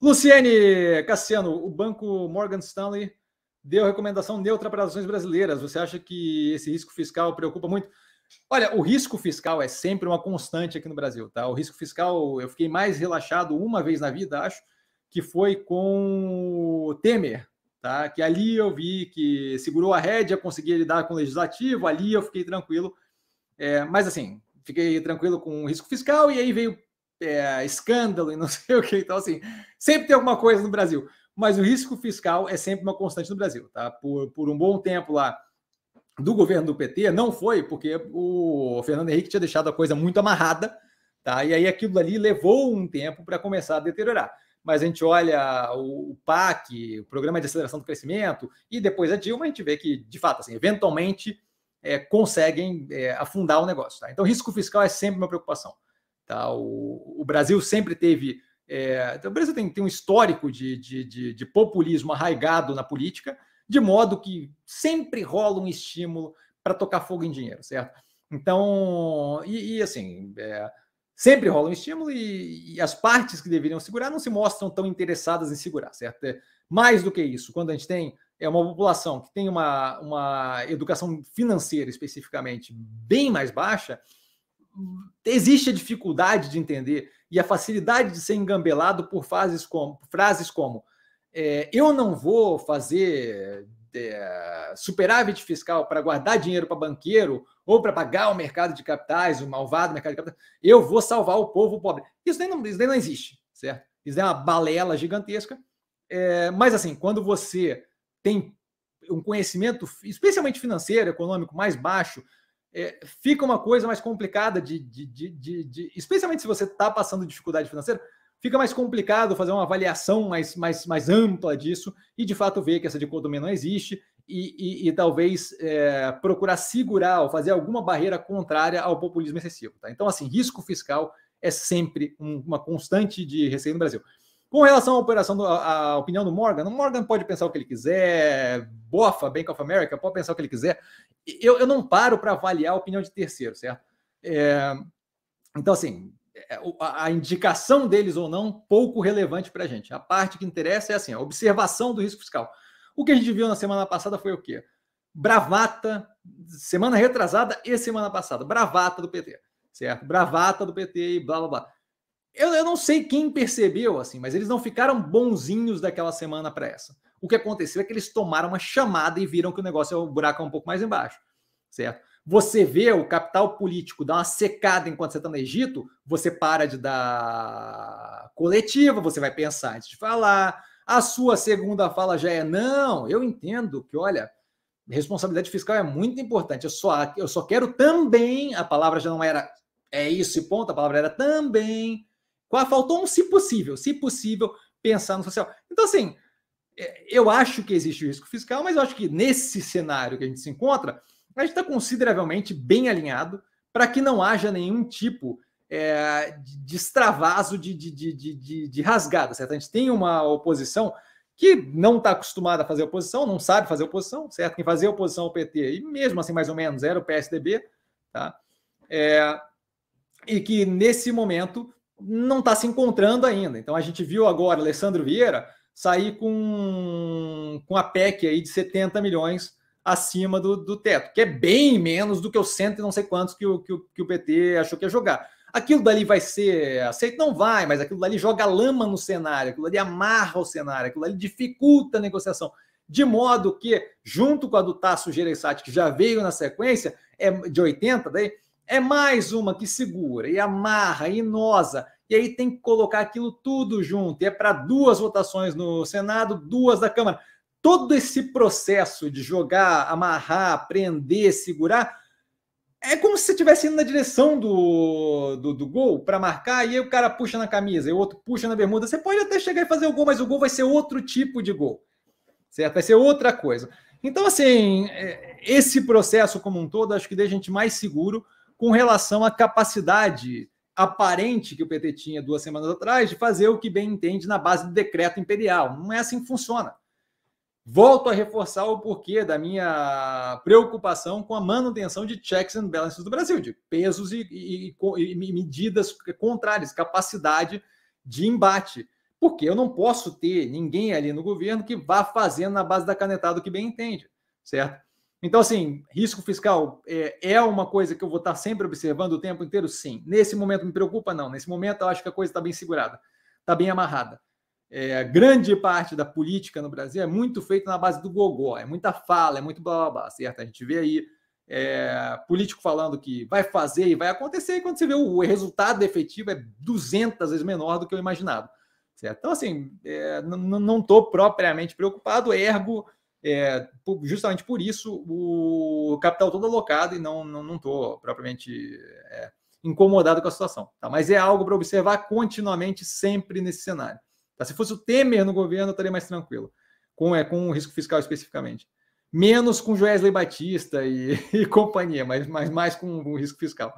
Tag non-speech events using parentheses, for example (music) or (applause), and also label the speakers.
Speaker 1: Luciene Cassiano, o banco Morgan Stanley deu recomendação neutra para ações brasileiras. Você acha que esse risco fiscal preocupa muito? Olha, o risco fiscal é sempre uma constante aqui no Brasil, tá? O risco fiscal, eu fiquei mais relaxado uma vez na vida, acho, que foi com o Temer, tá? Que ali eu vi que segurou a rédea, conseguia lidar com o legislativo, ali eu fiquei tranquilo. É, mas assim, fiquei tranquilo com o risco fiscal e aí veio é, escândalo e não (laughs) sei o que. Então, assim, sempre tem alguma coisa no Brasil. Mas o risco fiscal é sempre uma constante no Brasil, tá? Por, por um bom tempo lá do governo do PT, não foi, porque o Fernando Henrique tinha deixado a coisa muito amarrada, tá? E aí aquilo ali levou um tempo para começar a deteriorar. Mas a gente olha o, PAC, o Programa de Aceleração do Crescimento, e depois a Dilma, a gente vê que, de fato, assim, eventualmente é, conseguem é, afundar o negócio. Tá? Então, risco fiscal é sempre uma preocupação. Tá? O, o Brasil sempre teve. É, então, o Brasil tem, tem um histórico de, de, de, de populismo arraigado na política, de modo que sempre rola um estímulo para tocar fogo em dinheiro, certo? Então, e, e assim, é, sempre rola um estímulo e, e, as partes que deveriam segurar não se mostram tão interessadas em segurar, certo? É, mais do que isso, quando a gente tem é uma população que tem uma, uma educação financeira especificamente bem mais baixa, existe a dificuldade de entender e a facilidade de ser engambelado por frases como, frases como é, eu não vou fazer é, superávit fiscal para guardar dinheiro para banqueiro ou para pagar o mercado de capitais, o malvado mercado de capitais, eu vou salvar o povo pobre. Isso nem não, isso nem não existe, certo? Isso é uma balela gigantesca. É, mas assim, quando você tem um conhecimento, especialmente financeiro, econômico, mais baixo, é, fica uma coisa mais complicada de, de, de, de, de especialmente se você está passando dificuldade financeira, fica mais complicado fazer uma avaliação mais, mais, mais ampla disso e de fato ver que essa dicotomia não existe e, e, e talvez é, procurar segurar ou fazer alguma barreira contrária ao populismo excessivo. Tá? Então, assim, risco fiscal é sempre um, uma constante de receio no Brasil. Com relação à operação, à, à opinião do Morgan, o Morgan pode pensar o que ele quiser, Bofa, Bank of America, pode pensar o que ele quiser. Eu, eu não paro para avaliar a opinião de terceiro, certo? É, então, assim, é, a indicação deles ou não, pouco relevante para a gente. A parte que interessa é assim, a observação do risco fiscal. O que a gente viu na semana passada foi o quê? Bravata, semana retrasada e semana passada, bravata do PT, certo? Bravata do PT e blá blá blá. Eu, eu não sei quem percebeu, assim, mas eles não ficaram bonzinhos daquela semana para essa. O que aconteceu é que eles tomaram uma chamada e viram que o negócio é o buraco é um pouco mais embaixo, certo? Você vê o capital político dar uma secada enquanto você está no Egito, você para de dar coletiva, você vai pensar antes de falar. A sua segunda fala já é não, eu entendo que, olha, responsabilidade fiscal é muito importante. Eu só, eu só quero também, a palavra já não era é isso e ponto, a palavra era também. Faltou um se possível, se possível, pensar no social. Então, assim, é, eu acho que existe o risco fiscal, mas eu acho que nesse cenário que a gente se encontra, a gente está consideravelmente bem alinhado para que não haja nenhum tipo é, de extravaso, de, de, de, de, de rasgada, certo? A gente tem uma oposição que não está acostumada a fazer oposição, não sabe fazer oposição, certo? Quem fazia oposição ao PT, e mesmo assim, mais ou menos, era o PSDB, tá? É, e que nesse momento não está se encontrando ainda. Então a gente viu agora Alessandro Vieira sair com, com a PEC aí de 70 milhões acima do, do teto, que é bem menos do que os cento e não sei quantos que o, que o, que o PT achou que ia jogar. Aquilo dali vai ser aceito? Não vai, mas aquilo dali joga lama no cenário, aquilo dali amarra o cenário, aquilo dali dificulta a negociação. De modo que, junto com a do Tasso Gereissati, que já veio na sequência, é de 80, daí, é mais uma que segura e amarra e nosa. E aí tem que colocar aquilo tudo junto. E é para duas votações no Senado, duas da Câmara. Todo esse processo de jogar, amarrar, prender, segurar, é como se você estivesse indo na direção do, do, do gol para marcar, e aí o cara puxa na camisa, e o outro puxa na bermuda. Você pode até chegar e fazer o gol, mas o gol vai ser outro tipo de gol. Certo? Vai ser outra coisa. Então, assim, é, esse processo como um todo, acho que deixa a gente mais seguro com relação à capacidade aparente que o PT tinha duas semanas atrás de fazer o que bem entende na base do decreto imperial. Não é assim que funciona. Volto a reforçar o porquê da minha preocupação com a manutenção de checks and balances do Brasil, de pesos e, e, e, e medidas contrárias, capacidade de embate. Porque eu não posso ter ninguém ali no governo que vá fazendo na base da canetada o que bem entende, certo? Então, assim, risco fiscal é, é, uma coisa que eu vou estar sempre observando o tempo inteiro? Sim. Nesse momento me preocupa? Não. Nesse momento eu acho que a coisa está bem segurada, está bem amarrada. É, grande parte da política no Brasil é muito feita na base do gogó, é muita fala, é muito blá blá blá, certo? A gente vê aí é, político falando que vai fazer e vai acontecer, e quando você vê o resultado efetivo é 200 vezes menor do que eu imaginado, certo? Então, assim, é, não estou propriamente preocupado, ergo é, justamente por isso, o capital todo alocado e não estou não, estou propriamente é, incomodado com a situação. Tá? Mas é algo para observar continuamente, sempre nesse cenário. Tá? Se fosse o Temer no governo, eu estaria mais tranquilo, com, é, com o risco fiscal especificamente. Menos com Joesley Batista e, (laughs) e companhia, mas, mais mais com o risco fiscal.